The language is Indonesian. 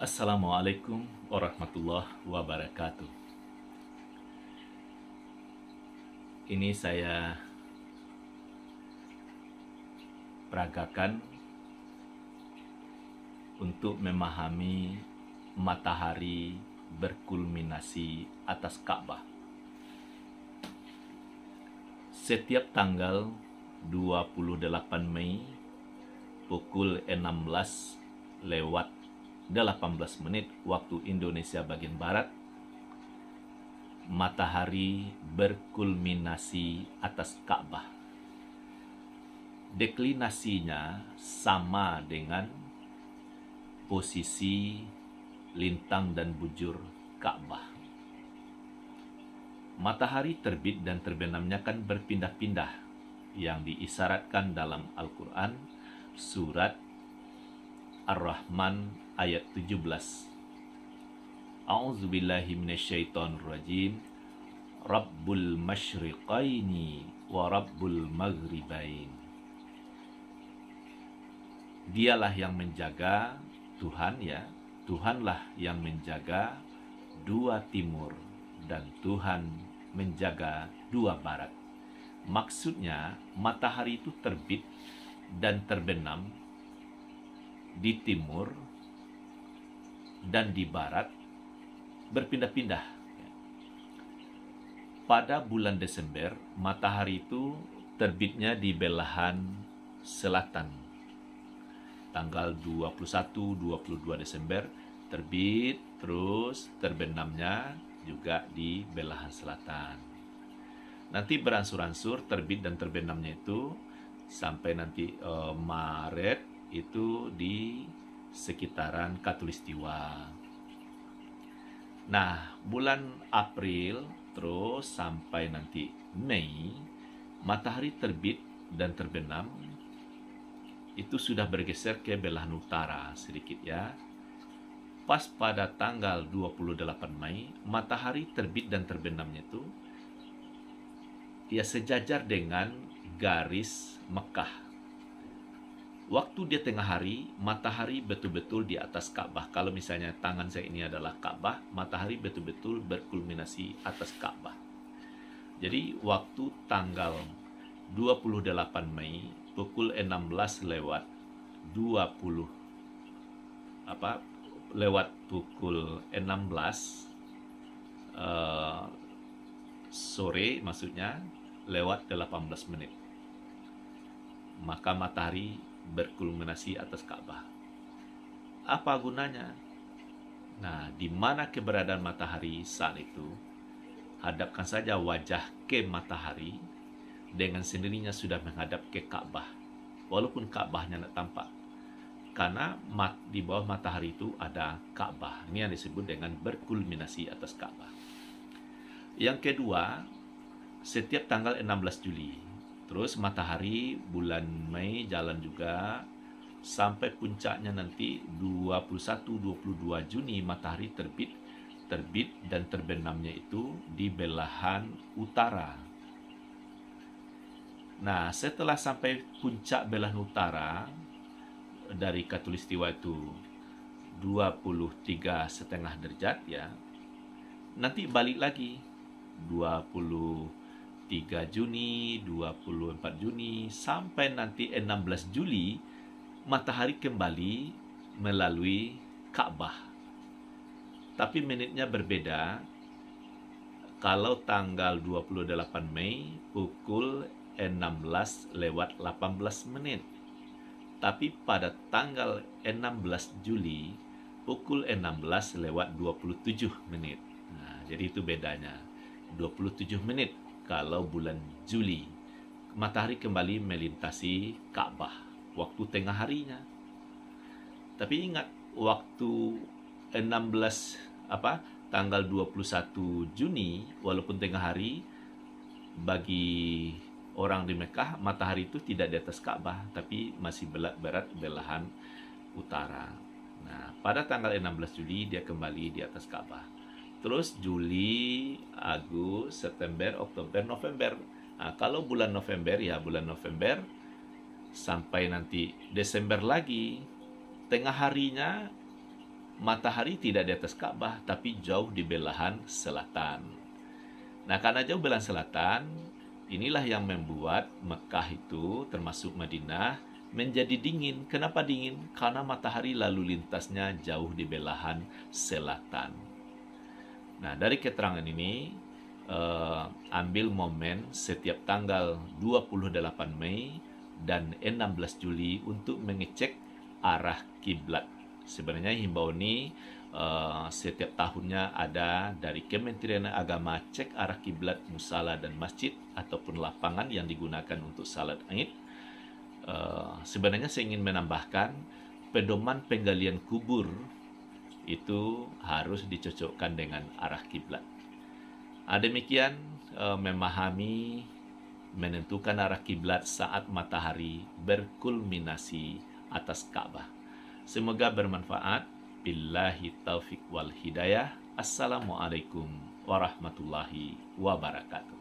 Assalamualaikum warahmatullahi wabarakatuh. Ini saya peragakan untuk memahami matahari berkulminasi atas Ka'bah. Setiap tanggal 28 Mei pukul 16 lewat 18 menit waktu Indonesia bagian barat, matahari berkulminasi atas Ka'bah. Deklinasinya sama dengan posisi lintang dan bujur Ka'bah. Matahari terbit dan terbenamnya kan berpindah-pindah yang diisyaratkan dalam Al-Quran surat Ar-Rahman ayat 17. A'udzubillahi minasyaitonirrajim. Rabbul masyriqaini wa rabbul maghribain. Dialah yang menjaga Tuhan ya, Tuhanlah yang menjaga dua timur dan Tuhan menjaga dua barat. Maksudnya matahari itu terbit dan terbenam di timur dan di barat berpindah-pindah. Pada bulan Desember, matahari itu terbitnya di belahan selatan. Tanggal 21-22 Desember terbit, terus terbenamnya juga di belahan selatan. Nanti beransur-ansur terbit dan terbenamnya itu sampai nanti eh, Maret itu di sekitaran Katulistiwa. Nah, bulan April terus sampai nanti Mei, matahari terbit dan terbenam itu sudah bergeser ke belahan utara sedikit ya. Pas pada tanggal 28 Mei, matahari terbit dan terbenamnya itu ya sejajar dengan garis Mekah Waktu dia tengah hari, matahari betul-betul di atas Ka'bah. Kalau misalnya tangan saya ini adalah Ka'bah, matahari betul-betul berkulminasi atas Ka'bah. Jadi waktu tanggal 28 Mei pukul 16 lewat 20 apa lewat pukul 16 uh, eh, sore maksudnya lewat 18 menit. Maka matahari berkulminasi atas Ka'bah. Apa gunanya? Nah, di mana keberadaan matahari saat itu? Hadapkan saja wajah ke matahari dengan sendirinya sudah menghadap ke Ka'bah. Walaupun Ka'bahnya tidak tampak. Karena mat, di bawah matahari itu ada Ka'bah. Ini yang disebut dengan berkulminasi atas Ka'bah. Yang kedua, setiap tanggal 16 Juli Terus matahari bulan Mei jalan juga sampai puncaknya nanti 21-22 Juni matahari terbit terbit dan terbenamnya itu di belahan utara. Nah, setelah sampai puncak belahan utara dari katulistiwa itu 23 setengah derajat ya, nanti balik lagi 20 3 Juni, 24 Juni sampai nanti 16 Juli matahari kembali melalui Ka'bah. Tapi menitnya berbeda. Kalau tanggal 28 Mei pukul 16 lewat 18 menit. Tapi pada tanggal 16 Juli pukul 16 lewat 27 menit. Nah, jadi itu bedanya. 27 menit kalau bulan Juli matahari kembali melintasi Ka'bah waktu tengah harinya. Tapi ingat waktu 16 apa tanggal 21 Juni walaupun tengah hari bagi orang di Mekah matahari itu tidak di atas Ka'bah tapi masih belak berat belahan utara. Nah, pada tanggal 16 Juli dia kembali di atas Ka'bah. Terus Juli, Agus, September, Oktober, November. Nah, kalau bulan November ya bulan November sampai nanti Desember lagi. Tengah harinya matahari tidak di atas Ka'bah tapi jauh di belahan selatan. Nah, karena jauh belahan selatan, inilah yang membuat Mekah itu termasuk Madinah menjadi dingin. Kenapa dingin? Karena matahari lalu lintasnya jauh di belahan selatan. Nah, dari keterangan ini eh, ambil momen setiap tanggal 28 Mei dan 16 Juli untuk mengecek arah kiblat. Sebenarnya himbau ini eh, setiap tahunnya ada dari Kementerian Agama cek arah kiblat musala dan masjid ataupun lapangan yang digunakan untuk salat Id. Eh, sebenarnya saya ingin menambahkan pedoman penggalian kubur itu harus dicocokkan dengan arah kiblat. demikian e, memahami menentukan arah kiblat saat matahari berkulminasi atas Ka'bah. Semoga bermanfaat. Billahi taufik wal hidayah. Assalamualaikum warahmatullahi wabarakatuh.